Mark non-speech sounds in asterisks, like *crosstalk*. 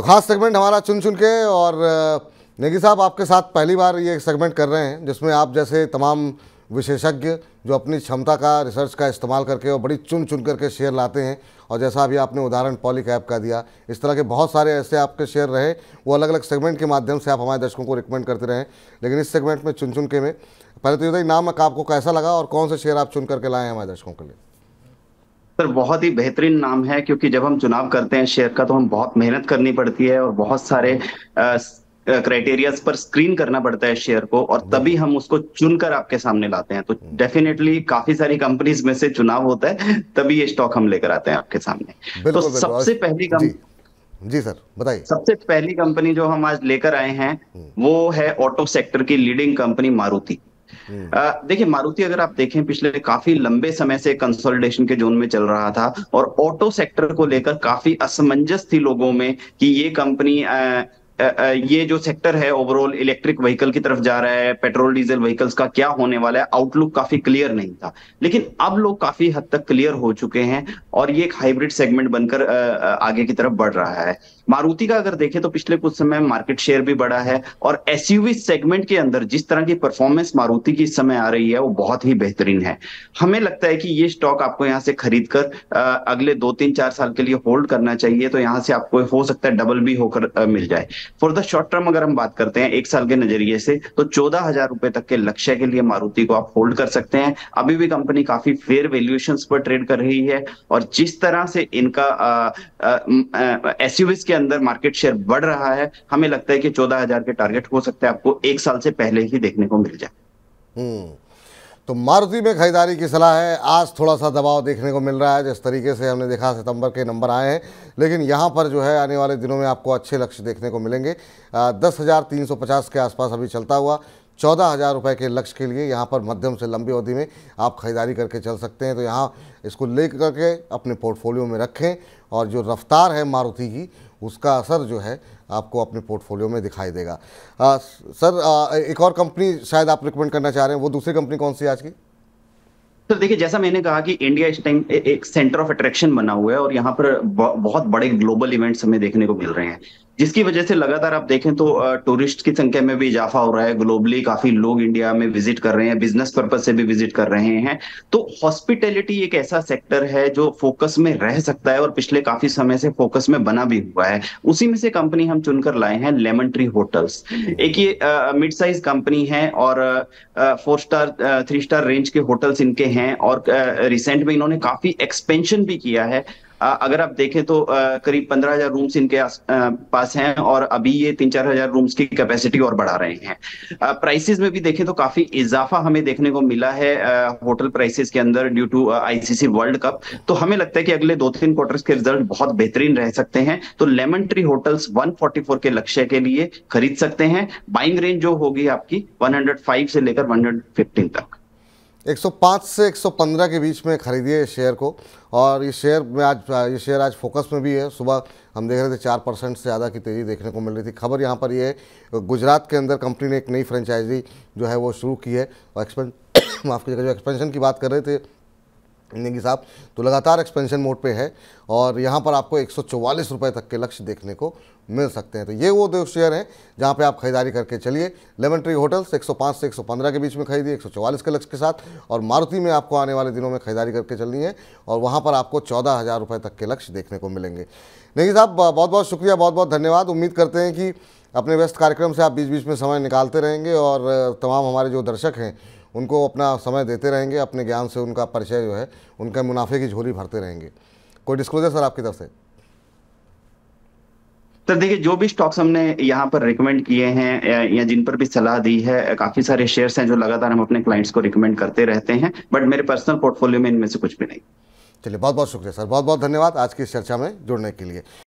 तो ख़ास सेगमेंट हमारा चुन चुन के और नेगी साहब आपके साथ पहली बार ये सेगमेंट कर रहे हैं जिसमें आप जैसे तमाम विशेषज्ञ जो अपनी क्षमता का रिसर्च का इस्तेमाल करके और बड़ी चुन चुन करके शेयर लाते हैं और जैसा अभी आपने उदाहरण पॉली ऐप का दिया इस तरह के बहुत सारे ऐसे आपके शेयर रहे वो अलग अलग सेगमेंट के माध्यम से आप हमारे दर्शकों को रिकमेंड करते रहें लेकिन इस सेगमेंट में चुन चुन के में पहले तो ये नाम आपको कैसा लगा और कौन से शेयर आप चुन करके लाए हैं हमारे दर्शकों के लिए सर बहुत ही बेहतरीन नाम है क्योंकि जब हम चुनाव करते हैं शेयर का तो हम बहुत मेहनत करनी पड़ती है और बहुत सारे क्राइटेरियाज पर स्क्रीन करना पड़ता है शेयर को और हम्म। तभी हम उसको चुनकर आपके सामने लाते हैं तो डेफिनेटली हम्म। काफी सारी कंपनीज में से चुनाव होता है तभी ये स्टॉक हम लेकर आते हैं आपके सामने तो सबसे पहली कंपनी जी सर बताइए सबसे पहली कंपनी जो हम आज लेकर आए हैं हम्म। वो है ऑटो सेक्टर की लीडिंग कंपनी मारुति हम्म। देखिए मारुति अगर आप देखें पिछले काफी लंबे समय से कंसोलिडेशन के जोन में चल रहा था और ऑटो सेक्टर को लेकर काफी असमंजस थी लोगों में कि ये कंपनी ये जो सेक्टर है ओवरऑल इलेक्ट्रिक व्हीकल की तरफ जा रहा है पेट्रोल डीजल व्हीकल्स का क्या होने वाला है आउटलुक काफी क्लियर नहीं था लेकिन अब लोग काफी हद तक क्लियर हो चुके हैं और ये एक हाइब्रिड सेगमेंट बनकर आगे की तरफ बढ़ रहा है मारुति का अगर देखें तो पिछले कुछ समय मार्केट शेयर भी बढ़ा है और एसयूवी सेगमेंट के अंदर जिस तरह की परफॉर्मेंस मारुति की इस समय आ रही है वो बहुत ही बेहतरीन है हमें लगता है कि ये स्टॉक आपको यहाँ से खरीद कर अगले दो तीन चार साल के लिए होल्ड करना चाहिए तो यहाँ से आपको हो सकता है डबल भी होकर मिल जाए फॉर द शॉर्ट टर्म अगर हम बात करते हैं एक साल के नजरिए से तो चौदह हजार रुपए तक के लक्ष्य के लिए मारुति को आप होल्ड कर सकते हैं अभी भी कंपनी काफी फेयर वेल्युएशन पर ट्रेड कर रही है और और जिस तरह से इनका एस के अंदर मार्केट शेयर बढ़ रहा है हमें लगता है कि चौदह हजार के टारगेट हो सकते हैं आपको एक साल से पहले ही देखने को मिल जाए हम्म। तो मारुति में खरीदारी की सलाह है आज थोड़ा सा दबाव देखने को मिल रहा है जिस तरीके से हमने देखा सितंबर के नंबर आए हैं लेकिन यहाँ पर जो है आने वाले दिनों में आपको अच्छे लक्ष्य देखने को मिलेंगे दस हज़ार तीन सौ पचास के आसपास अभी चलता हुआ चौदह हज़ार रुपये के लक्ष्य के लिए यहाँ पर मध्यम से लंबी अवधि में आप खरीदारी करके चल सकते हैं तो यहाँ इसको ले करके अपने पोर्टफोलियो में रखें और जो रफ्तार है मारुति की उसका असर जो है आपको अपने पोर्टफोलियो में दिखाई देगा आ, सर आ, एक और कंपनी शायद आप रिकमेंड करना चाह रहे हैं वो दूसरी कंपनी कौन सी आज की तो देखिए जैसा मैंने कहा कि इंडिया इस टाइम एक सेंटर ऑफ अट्रैक्शन बना हुआ है और यहाँ पर बहुत बड़े ग्लोबल इवेंट्स हमें देखने को मिल रहे हैं जिसकी वजह से लगातार आप देखें तो टूरिस्ट की संख्या में भी इजाफा हो रहा है ग्लोबली काफी लोग इंडिया में विजिट कर रहे हैं बिजनेस पर्पज से भी विजिट कर रहे हैं तो हॉस्पिटैलिटी एक ऐसा सेक्टर है जो फोकस में रह सकता है और पिछले काफी समय से फोकस में बना भी हुआ है उसी में से कंपनी हम चुनकर लाए हैं लेमन ट्री होटल्स एक ये मिड साइज कंपनी है और four star three star range के होटल्स इनके हैं और रिसेंट में इन्होंने काफी एक्सपेंशन भी किया है अगर आप देखें तो करीब पंद्रह हजार रूम्स इनके पास हैं और अभी ये तीन चार हजार रूम्स की कैपेसिटी और बढ़ा रहे हैं प्राइसेस में भी देखें तो काफी इजाफा हमें देखने को मिला है होटल प्राइसेस के अंदर due to ICC World Cup तो हमें लगता है कि अगले दो तीन क्वार्टर्स के रिजल्ट बहुत बेहतरीन रह सकते हैं तो लेमन ट्री होटल्स वन के लक्ष्य के लिए खरीद सकते हैं बाइंग रेंज जो होगी आपकी वन से लेकर वन तक 105 से 115 के बीच में खरीदिए शेयर को और ये शेयर में आज ये शेयर आज फोकस में भी है सुबह हम देख रहे थे चार परसेंट से ज़्यादा की तेज़ी देखने को मिल रही थी खबर यहाँ पर ये है गुजरात के अंदर कंपनी ने एक नई फ्रेंचाइजी जो है वो शुरू की है और एक्सपेंस *coughs* माफ़ कीजिएगा जो एक्सपेंशन की बात कर रहे थे नेगी साहब तो लगातार एक्सपेंशन मोड पे है और यहाँ पर आपको एक रुपए तक के लक्ष्य देखने को मिल सकते हैं तो ये वो दो शेयर हैं जहाँ पे आप खरीदारी करके चलिए लेमन ट्री होटल्स 105 से 115 के बीच में खरीदिए 144 के लक्ष्य के साथ और मारुति में आपको आने वाले दिनों में खरीदारी करके चलनी है और वहाँ पर आपको चौदह हज़ार रुपये तक के लक्ष्य देखने को मिलेंगे नेगी साहब बहुत बहुत शुक्रिया बहुत बहुत धन्यवाद उम्मीद करते हैं कि अपने व्यस्त कार्यक्रम से आप बीच बीच में समय निकालते रहेंगे और तमाम हमारे जो दर्शक हैं उनको अपना समय देते रहेंगे अपने ज्ञान से उनका परिचय जो है उनके मुनाफे की झोली भरते रहेंगे कोई डिस्क्लोजर सर आपकी तरफ से सर देखिए जो भी स्टॉक्स हमने यहाँ पर रिकमेंड किए हैं या जिन पर भी सलाह दी है काफी सारे शेयर्स हैं जो लगातार हम अपने क्लाइंट्स को रिकमेंड करते रहते हैं बट मेरे पर्सनल पोर्टफोलियो में इनमें से कुछ भी नहीं चलिए बहुत बहुत शुक्रिया सर बहुत बहुत धन्यवाद आज की इस चर्चा में जुड़ने के लिए